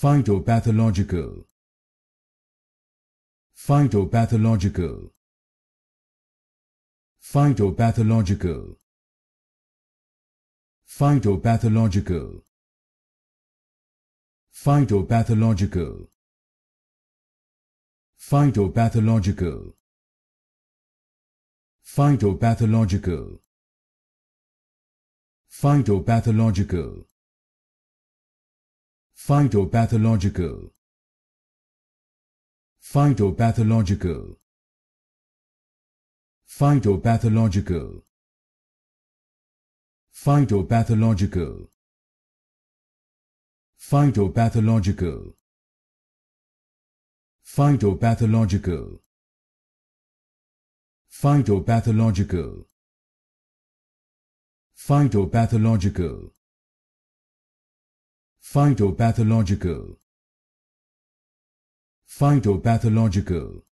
phytopathological phytopathological phytopathological phytopathological phytopathological phytopathological phytopathological phytopathological phytopathological phytopathological phytopathological phytopathological phytopathological phytopathological phytopathological phytopathological Phytopathological Phytopathological